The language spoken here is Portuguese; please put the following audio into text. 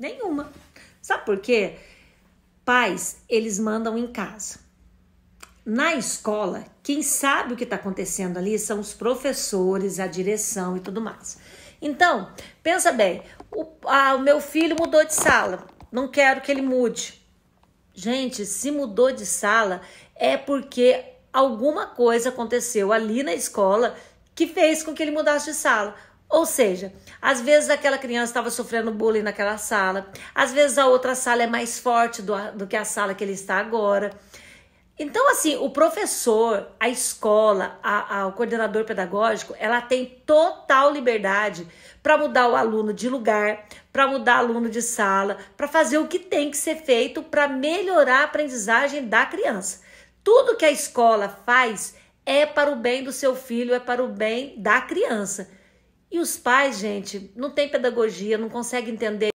Nenhuma. Sabe por quê? Pais, eles mandam em casa. Na escola, quem sabe o que está acontecendo ali são os professores, a direção e tudo mais. Então, pensa bem: o, ah, o meu filho mudou de sala, não quero que ele mude. Gente, se mudou de sala é porque alguma coisa aconteceu ali na escola que fez com que ele mudasse de sala. Ou seja, às vezes aquela criança estava sofrendo bullying naquela sala, às vezes a outra sala é mais forte do, do que a sala que ele está agora. Então, assim, o professor, a escola, a, a, o coordenador pedagógico, ela tem total liberdade para mudar o aluno de lugar, para mudar aluno de sala, para fazer o que tem que ser feito para melhorar a aprendizagem da criança. Tudo que a escola faz é para o bem do seu filho, é para o bem da criança. E os pais, gente, não tem pedagogia, não conseguem entender